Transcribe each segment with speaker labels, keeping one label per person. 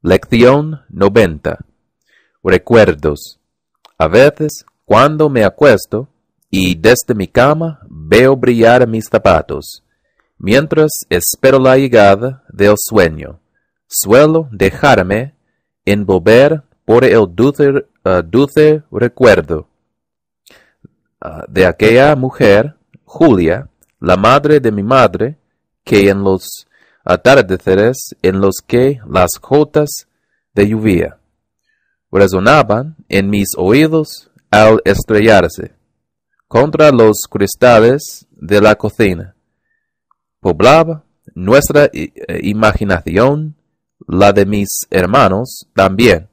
Speaker 1: Lección 90. Recuerdos. A veces, cuando me acuesto y desde mi cama veo brillar mis zapatos, mientras espero la llegada del sueño, suelo dejarme envolver por el dulce, eh, recuerdo ah, de aquella mujer, Julia, la madre de mi madre, que en los atardeceres en los que las gotas de lluvia resonaban en mis oídos al estrellarse contra los cristales de la cocina. Poblaba nuestra eh, imaginación, la de mis hermanos también,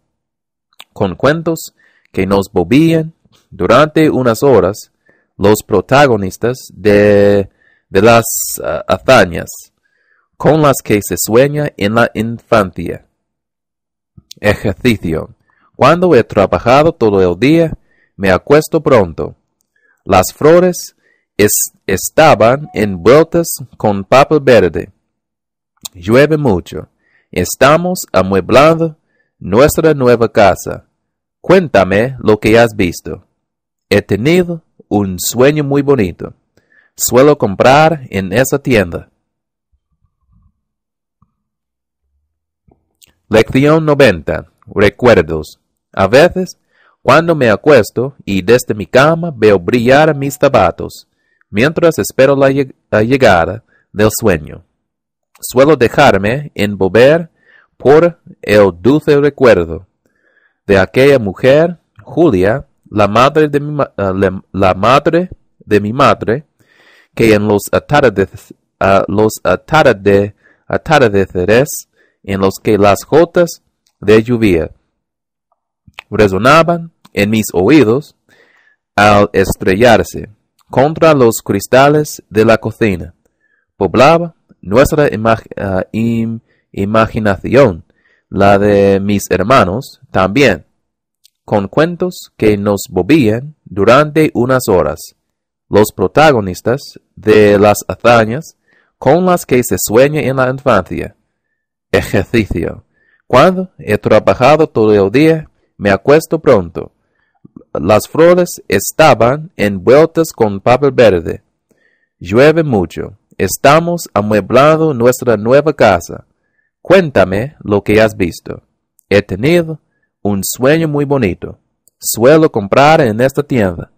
Speaker 1: con cuentos que nos movían durante unas horas los protagonistas de, las ah, hazañas con las que se sueña en la infancia. Ejercicio. Cuando he trabajado todo el día, me acuesto pronto. Las flores estaban envueltas con papel verde. Llueve mucho. Estamos amueblando nuestra nueva casa. Cuéntame lo que has visto. He tenido un sueño muy bonito. Suelo comprar en esa tienda. Lección 90. Recuerdos. A veces, cuando me acuesto y desde mi cama veo brillar mis zapatos, mientras espero la, llegada del sueño. Suelo dejarme envolver por el dulce recuerdo de aquella mujer, Julia, la madre de mi, eh, la, madre, de mi madre, que en los los atardeceres en los que las gotas de lluvia resonaban en mis oídos al estrellarse contra los cristales de la cocina, poblaba nuestra ah, imaginación, la de mis hermanos también, con cuentos que nos movían durante unas horas, los protagonistas de las hazañas con las que se sueña en la infancia. Ejercicio. Cuando he trabajado todo el día, me acuesto pronto. Las flores estaban envueltas con papel verde. Llueve mucho. Estamos amueblando nuestra nueva casa. Cuéntame lo que has visto. He tenido un sueño muy bonito. Suelo comprar en esta tienda.